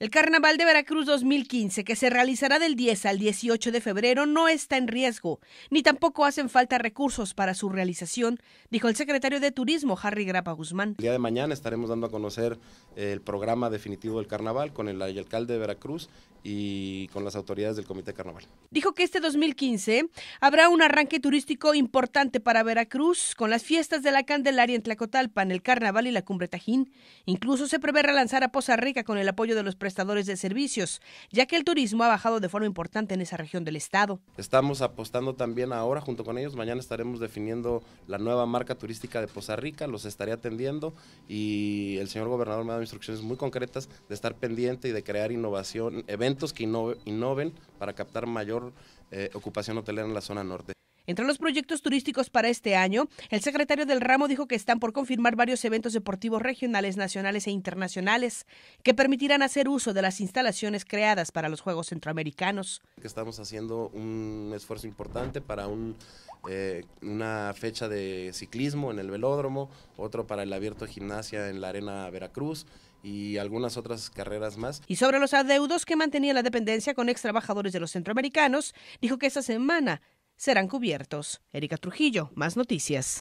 El Carnaval de Veracruz 2015, que se realizará del 10 al 18 de febrero, no está en riesgo, ni tampoco hacen falta recursos para su realización, dijo el secretario de Turismo, Harry Grapa Guzmán. El día de mañana estaremos dando a conocer eh, el programa definitivo del Carnaval con el alcalde de Veracruz y con las autoridades del Comité Carnaval. Dijo que este 2015 habrá un arranque turístico importante para Veracruz, con las fiestas de la Candelaria en Tlacotalpan, el Carnaval y la Cumbre Tajín. Incluso se prevé relanzar a Poza Rica con el apoyo de los prestadores de servicios, ya que el turismo ha bajado de forma importante en esa región del estado. Estamos apostando también ahora junto con ellos, mañana estaremos definiendo la nueva marca turística de Poza Rica, los estaré atendiendo y el señor gobernador me ha dado instrucciones muy concretas de estar pendiente y de crear innovación, eventos que innoven para captar mayor eh, ocupación hotelera en la zona norte. Entre los proyectos turísticos para este año, el secretario del ramo dijo que están por confirmar varios eventos deportivos regionales, nacionales e internacionales que permitirán hacer uso de las instalaciones creadas para los Juegos Centroamericanos. Estamos haciendo un esfuerzo importante para eh, una fecha de ciclismo en el velódromo, otro para el abierto gimnasia en la Arena Veracruz y algunas otras carreras más. Y sobre los adeudos que mantenía la dependencia con ex trabajadores de los centroamericanos, dijo que esta semana serán cubiertos. Erika Trujillo, más noticias.